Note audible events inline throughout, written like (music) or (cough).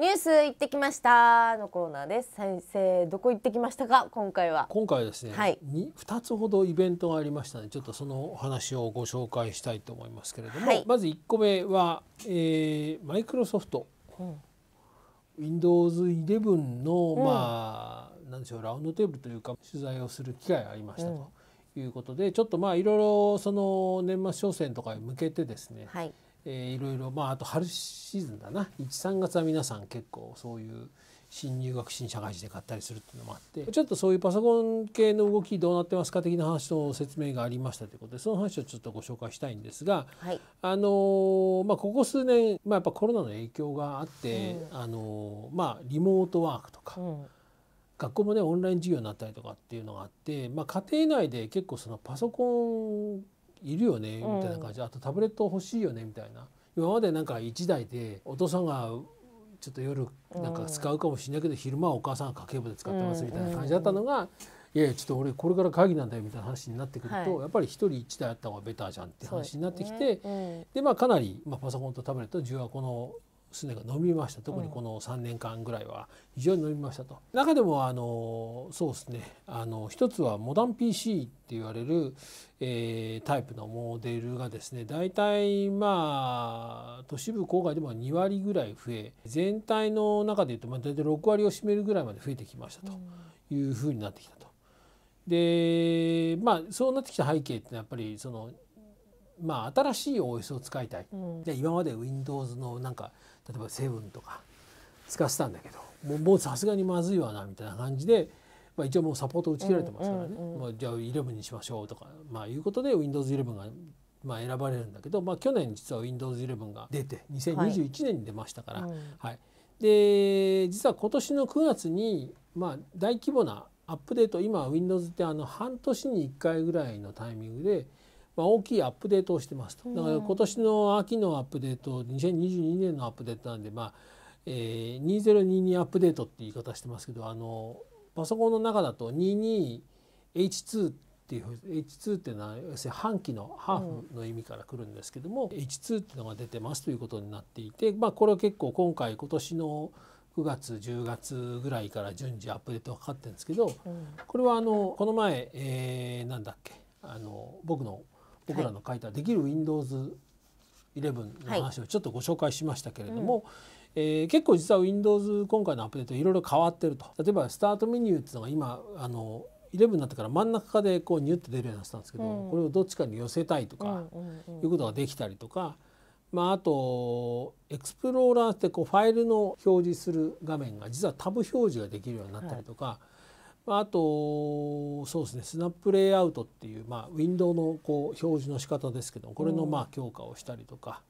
ニュース行ってきましたのコーナーです先生どこ行ってきましたか今回は今回はですね、はい、2つほどイベントがありましたのでちょっとその話をご紹介したいと思いますけれども、はい、まず1個目は、えマイクロソフト、Windows11 の、うん、まあなんでしょうラウンドテーブルというか取材をする機会がありましたということで、ちょっとまあいろいろその年末商戦とかに向けてですね、はいえー、いろいろまああと春シーズンだな13月は皆さん結構そういう新入学新社会人で買ったりするっていうのもあってちょっとそういうパソコン系の動きどうなってますか的な話の説明がありましたということでその話をちょっとご紹介したいんですが、はい、あのー、まあ、ここ数年、まあ、やっぱコロナの影響があって、うん、あのー、まあ、リモートワークとか。うん学校もねオンライン授業になったりとかっていうのがあって、まあ、家庭内で結構そのパソコンいるよねみたいな感じで、あとタブレット欲しいよねみたいな今までなんか1台でお父さんがちょっと夜なんか使うかもしれないけど、昼間はお母さんが家計簿で使ってますみたいな感じだったのが。いやいやちょっと俺これから会議なんだよみたいな話になってくると、はい、やっぱり1人1台あった方がベターじゃんって話になってきてで、ねうん、でまあかなり、まあ、パソコンとタブレットの需要はこのすねが伸びました特にこの3年間ぐらいは非常に伸びましたと、うん、中でもあのそうですねあの一つはモダン PC って言われる、えー、タイプのモデルがですね大体まあ都市部郊外でも2割ぐらい増え全体の中でいうと、まあ、大体6割を占めるぐらいまで増えてきましたというふうになってきたと。でまあそうなってきた背景ってやっぱりそのまあ、新しい OS を使いたい、うん、じゃ今まで Windows のなんか例えばセブンとか使ってたんだけどもうさすがにまずいわなみたいな感じで、まあ、一応もうサポート打ち切られてますからね、まあ、じゃあ11にしましょうとか、まあ、いうことで Windows11 がまあ、選ばれるんだけど、まあ、去年実は Windows11 が出て2021年に出ましたから、はい、はい、で実は今年の9月に、まあ、大規模なアップデート今 Windows ってあの半年に1回ぐらいのタイミングでまあ、大きいアップデートをしてますとだから今年の秋のアップデート2022年のアップデートなんで、まあえー、2022アップデートって言い方してますけどあのパソコンの中だと 22H2 っていう H2 っていうのは要するに半期のハーフの意味からくるんですけども、うん、H2 っていうのが出てますということになっていて、まあ、これは結構今回今年の9月10月ぐらいから順次アップデートがかかってるんですけど、うん、これはあのこの前、えー、なんだっけあの僕の僕らの書いた「できる Windows11」の話をちょっとご紹介しましたけれども、はいうんえー、結構実は Windows 今回のアップデートいろいろ変わってると例えばスタートメニューっていうのが今あの11になってから真ん中でこうニュッて出るようになってたんですけど、うん、これをどっちかに寄せたいとか、うんうん、いうことができたりとか、まあ、あとエクスプローラーってこうファイルの表示する画面が実はタブ表示ができるようになったりとか、はい、まあ、あとそうですねスナップレイアウトっていう、まあ、ウィンドウのこう表示の仕方ですけどこれのまあ強化をしたりとか、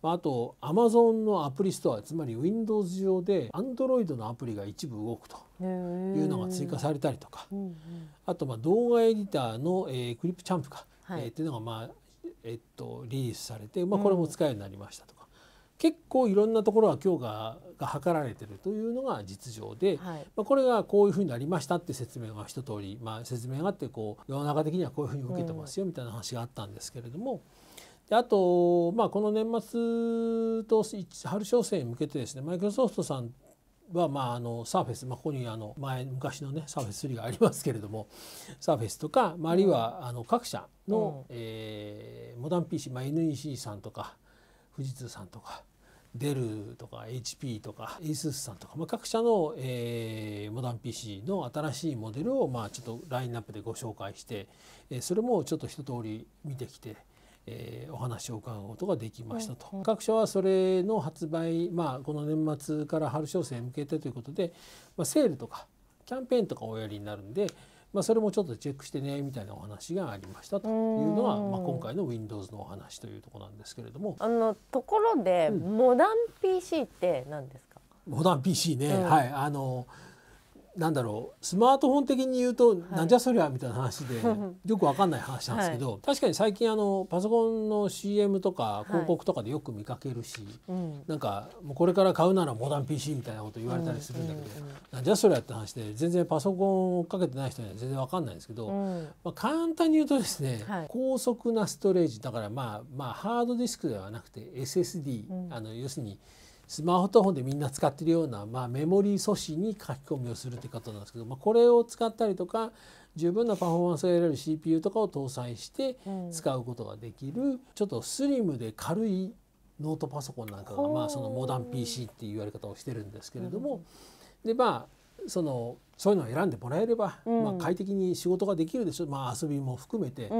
まあ、あと Amazon のアプリストアつまり Windows 上で Android のアプリが一部動くというのが追加されたりとか、うんうん、あとまあ動画エディターの、えー、クリップチャンプか、はい、えー、っていうのがまあえっと、リリースされて、まあ、これも使えるようになりましたとか、結構いろんなところが強化が図られてるというのが実情で、はい、まあ、これがこういうふうになりましたって説明が一通り、まあ、説明があってこう世の中的にはこういうふうに受けてますよみたいな話があったんですけれども。うんであと、まあ、この年末と春商戦に向けてですねマイクロソフトさんは、まあ、あのサーフェス、まあ、ここにあの前昔のねサーフェス3がありますけれどもサーフェスとか、まあ、あるいは、あの各社の、うん、えー、モダン PC、まあ、NEC さんとか富士通さんとかデルとか HP とか ASUS さんとか、まあ、各社の、えー、モダン PC の新しいモデルを、まあ、ちょっとラインナップでご紹介して、えー、それもちょっと一通り見てきて、えー、お話を伺うことができましたと、うんうん、各社はそれの発売、まあ、この年末から春商戦へ向けてということで、まあ、セールとかキャンペーンとかおやりになるんで。まあ、それもちょっとチェックしてねみたいなお話がありましたというのが、まあ、今回の Windows のお話というところなんですけれども。あのところで、うん、モダン PC って何ですかモダン PC ね、うん、はいあのなんだろうスマートフォン的に言うと、なんじゃそりゃみたいな話で、(laughs) よくわかんない話なんですけど、確かに最近あのパソコンの CM とか広告とかでよく見かけるし、なんかもうこれから買うならモダン PC みたいなこと言われたりするんだけど、なんじゃそりゃって話で全然パソコンをかけてない人には全然わかんないんですけど、まあ、簡単に言うとですね、高速なストレージだからまあまあハードディスクではなくて SSD、あの要するにスマートフォンでみんな使ってるような、まあ、メモリー素子に書き込みをするということなんですけど、まあ、これを使ったりとか十分なパフォーマンスが得られる CPU とかを搭載して使うことができる、うん、ちょっとスリムで軽いノートパソコンなんかが、まあ、そのモダン PC っていう言われ方をしてるんですけれども、でまあそのそういうのを選んでもらえれば、うん、まあ、快適に仕事ができるでしょまあ、遊びも含めて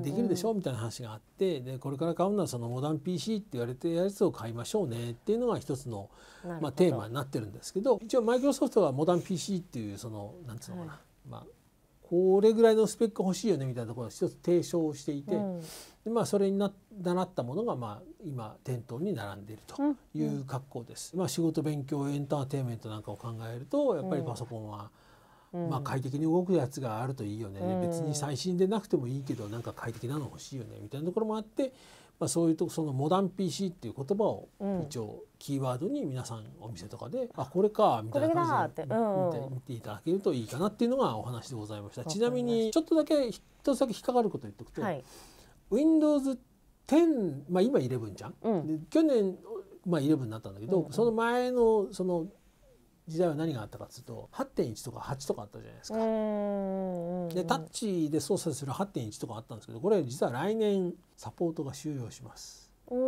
できるでしょうみたいな話があってでこれから買うのはそのモダン PC って言われてやつを買いましょうねっていうのが一つの、まあ、テーマになってるんですけど一応マイクロソフトはモダン PC っていうそのなんつうのかな、はい、まあ、これぐらいのスペック欲しいよねみたいなところを一つ提唱していて、うん、まあ、それにな習ったものが、まあ、今店頭に並んでいるという格好です、うん、まあ、仕事勉強エンターテインメントなんかを考えるとやっぱりパソコンは、うん、まあ、快適に動くやつがあるといいよね、うん、別に最新でなくてもいいけどなんか快適なの欲しいよねみたいなところもあって、まあ、そういうとそのモダン PC っていう言葉を一応キーワードに皆さんお店とかで、あこれかみたいな感じで見ていただけるといいかなっていうのがお話でございました。ちなみにちょっとだけ一つだけ引っかかること言っおくと、はい Windows 10、まあ、今11じゃん、うん、去年、まあ、11になったんだけど、うんうん、その前のその時代は何があったかっつうと8.1とか8とかあったじゃないですか。でタッチで操作する8.1とかあったんですけどこれ実は来年サポートが終了します。だから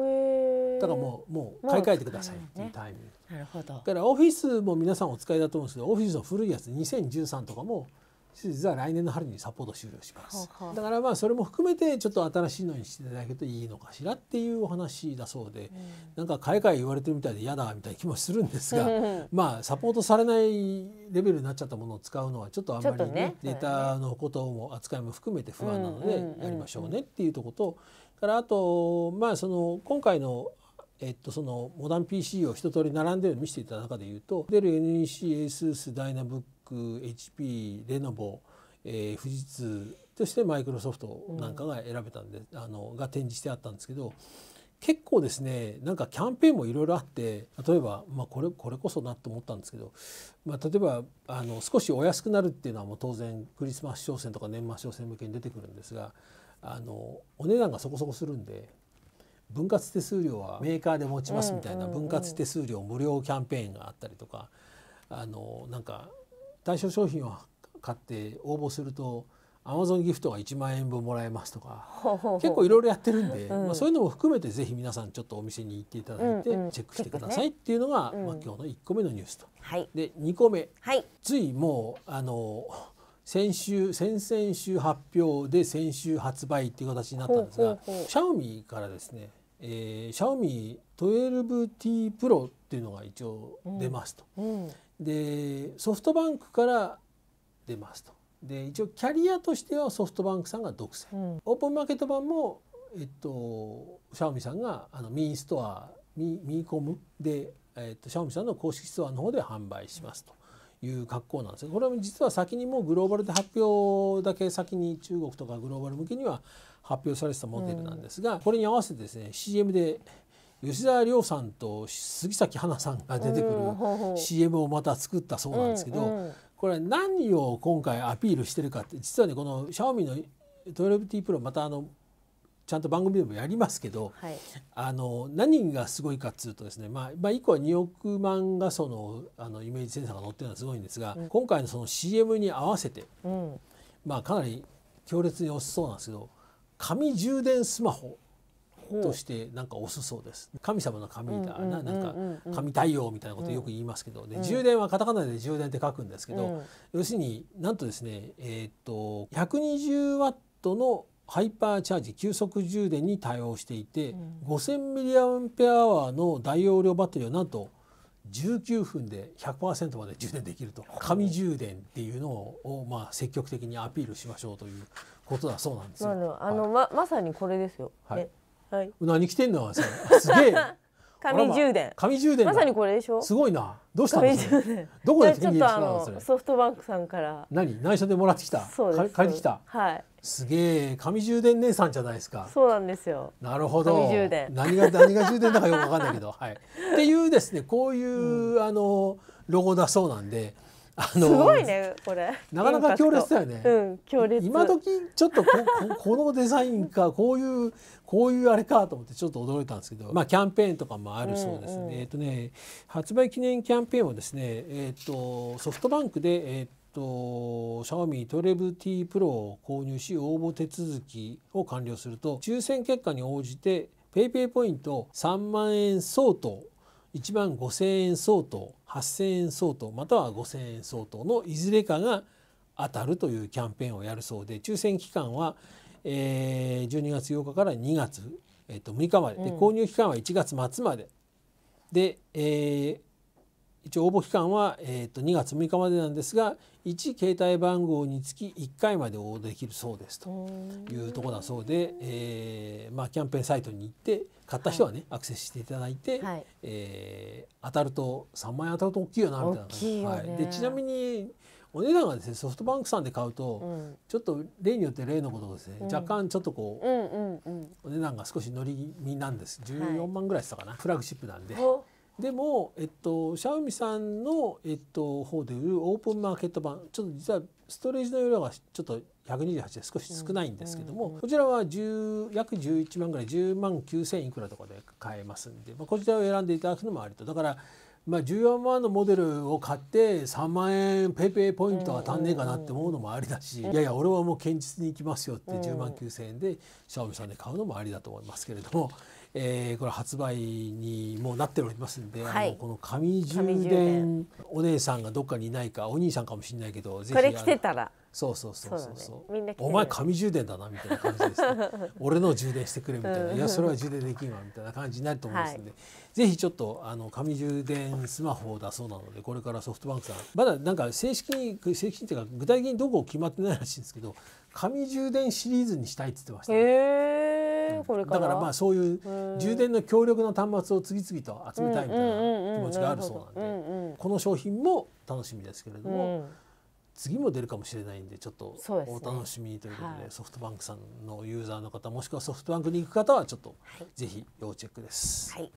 もうもう買い替えてくださいっていうタイミング。ね、なるほどだからオフィスも皆さんお使いだと思うんですけどオフィスの古いやつ2013とかも実は来年の春にサポート終了しますだからまあそれも含めてちょっと新しいのにしていただけるといいのかしらっていうお話だそうで、うん、なんかかえかえ言われてるみたいで嫌だみたいな気もするんですが (laughs) まあサポートされないレベルになっちゃったものを使うのはちょっとあんまりね、ね、データのことも扱いも含めて不安なのでやりましょうねっていうとことからあとまあその今回のえっと、そのモダン PC を一通り並んでるのを見せていた中でいうとデル NEC エーススダイナブック HP レノボ、えー、富士通そしてマイクロソフトなんかが選べたんで、うん、あのが展示してあったんですけど結構ですねなんかキャンペーンもいろいろあって例えば、まあ、これこれこそなと思ったんですけど、まあ、例えばあの少しお安くなるっていうのはもう当然クリスマス商戦とか年末商戦向けに出てくるんですがあのお値段がそこそこするんで分割手数料はメーカーで持ちますみたいな分割手数料無料キャンペーンがあったりとかあのなんか対象商品を買って応募するとアマゾンギフトが1万円分もらえますとか結構いろいろやってるんで、まあ、そういうのも含めてぜひ皆さんちょっとお店に行っていただいてチェックしてくださいっていうのが、まあ、今日の1個目のニュースと。で2個目、ついもうあの先週先々週発表で先週発売っていう形になったんですがシャオミからですね、えー、シャオミ 12T プロていうのが一応出ますと、うんうん、でソフトバンクから出ますとで一応キャリアとしてはソフトバンクさんが独占、うん、オープンマーケット版もえっとシャオミさんがあのミーストアミミーコムで、えっと、シャオミさんの公式ストアの方で販売しますと。いう格好なんですこれは実は先にもうグローバルで発表だけ先に中国とかグローバル向けには発表されてたモデルなんですが、これに合わせてですね CM で吉沢亮さんと杉咲花さんが出てくる CM をまた作ったそうなんですけど、これ何を今回アピールしてるかって実はねこのシャオミの 12T プロまたあのちゃんと番組でもやりますけど、はい、あの何がすごいかっつうとですね、まあ、まあ1個は2億万画素のあのイメージセンサーが載ってるのはすごいんですが、うん、今回のその CM に合わせて、うん、まあかなり強烈に押しそうなんですけど紙充電スマホとしてなんか推すそうです神様の神みたいななんか神太陽みたいなことよく言いますけどで充電はカタカナで充電って書くんですけど、要するになんとですねえっと120ワットのハイパーチャージ急速充電に対応していて、5000ミリアンペアアワーの大容量バッテリーはなんと19分で100%まで充電できると神充電っていうのを、まあ、積極的にアピールしましょうということだそうなんですよ。あの、はい、ままさにこれですよ、はい、はい、何着てんの (laughs) すげえ紙充電、紙充電まさにこれでしょすごいなどうしたんですどこで手に入れてたのそれソフトバンクさんから何内緒でもらってきたそうです借りてきたはいすげえ紙充電姉さんじゃないですかそうなんですよなるほど何が何が充電だかよくわかんないけどはいっていうですねこういう、うん、あのロゴだそうなんであのすごいねこれなかなか強烈だよね、うん、強烈今時ちょっとここのデザインか (laughs) こういうこういうあれかと思ってちょっと驚いたんですけど、まあ、キャンペーンとかもあるそうですね、うんうん、えっ、ー、とね発売記念キャンペーンはですね、えーと、ソフトバンクで、えーとシャオミ 12T プロを購入し応募手続きを完了すると抽選結果に応じて PayPay ポイント3万円相当1万5,000円相当8,000円相当または5,000円相当のいずれかが当たるというキャンペーンをやるそうで抽選期間は、えー、12月8日から2月、えー、と6日までで購入期間は1月末までで、えー、一応応募期間は、えー、と2月6日までなんですが1携帯番号につき1回まで応募できるそうですというとこだそうで、えーまあ、キャンペーンサイトに行って買った人はね、はい、アクセスしていただいて、はい、えー、当たると3万円当たると大きいよなみたいな感じ、いはい、でちなみにお値段がですねソフトバンクさんで買うと、うん、ちょっと例によって例のことですね、うん、若干ちょっとこううんうんうん、お値段が少し乗り身なんです14万ぐらいしたかな、はい、フラグシップなんで。でも、えっと、シャオミさんの、えっと、方で売るオープンマーケット版ちょっと実はストレージの容量がちょっと128で少し少ないんですけども、こちらは10約11万ぐらい10万9,000いくらとかで買えますんで、まあ、こちらを選んでいただくのもありとだから、まあ、14万のモデルを買って3万円 PayPay ポイントは足んねえかなって思うのもありだし、いやいや俺はもう堅実に行きますよって10万9,000円でシャオミさんで買うのもありだと思いますけれども。えー、これ発売にもうなっておりますんで、はい、のこの紙充電お姉さんがどっかにいないかお兄さんかもしれないけどぜひこれてたらそうそうそうそうそう、ね、お前紙充電だなみたいな感じです、ね、(laughs) 俺の充電してくれみたいな、いやそれは充電できんわみたいな感じになると思いますんで、はい、ぜひちょっとあの紙充電スマホだそうなのでこれからソフトバンクさんまだなんか正式に正式にっていうか具体的にどこ決まってないらしいんですけど紙充電シリーズにしたいって言ってました、ね、これからだからまあそういう充電の強力な端末を次々と集めたいみたいな気持ちがあるそうなんでこの商品も楽しみですけれども、うん、次も出るかもしれないんでちょっとお楽しみにということで、ねはい、ソフトバンクさんのユーザーの方もしくはソフトバンクに行く方はちょっと、是非ぜひ要チェックです。はい